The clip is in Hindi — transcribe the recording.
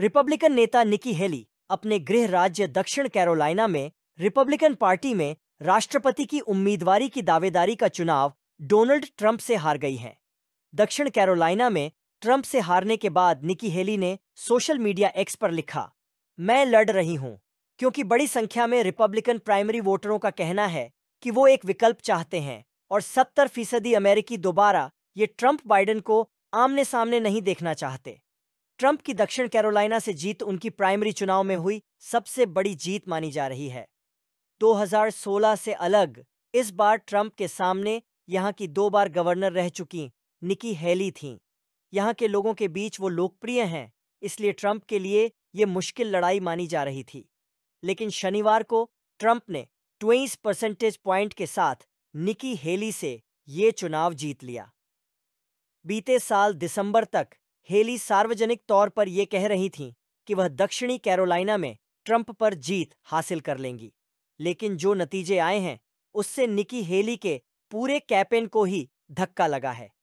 रिपब्लिकन नेता निकी हेली अपने गृह राज्य दक्षिण कैरोलिना में रिपब्लिकन पार्टी में राष्ट्रपति की उम्मीदवारी की दावेदारी का चुनाव डोनाल्ड ट्रंप से हार गई हैं दक्षिण कैरोलिना में ट्रंप से हारने के बाद निकी हेली ने सोशल मीडिया एक्स पर लिखा मैं लड़ रही हूं क्योंकि बड़ी संख्या में रिपब्लिकन प्राइमरी वोटरों का कहना है कि वो एक विकल्प चाहते हैं और सत्तर फीसदी अमेरिकी दोबारा ये ट्रंप बाइडेन को आमने सामने नहीं देखना चाहते ट्रंप की दक्षिण कैरोलिना से जीत उनकी प्राइमरी चुनाव में हुई सबसे बड़ी जीत मानी जा रही है 2016 से अलग इस बार ट्रंप के सामने यहाँ की दो बार गवर्नर रह चुकी निकी हेली थीं यहाँ के लोगों के बीच वो लोकप्रिय हैं इसलिए ट्रंप के लिए ये मुश्किल लड़ाई मानी जा रही थी लेकिन शनिवार को ट्रंप ने ट्वेंस परसेंटेज प्वाइंट के साथ निकी हेली से ये चुनाव जीत लिया बीते साल दिसंबर तक हेली सार्वजनिक तौर पर यह कह रही थीं कि वह दक्षिणी कैरोलिना में ट्रंप पर जीत हासिल कर लेंगी लेकिन जो नतीजे आए हैं उससे निकी हेली के पूरे कैपेन को ही धक्का लगा है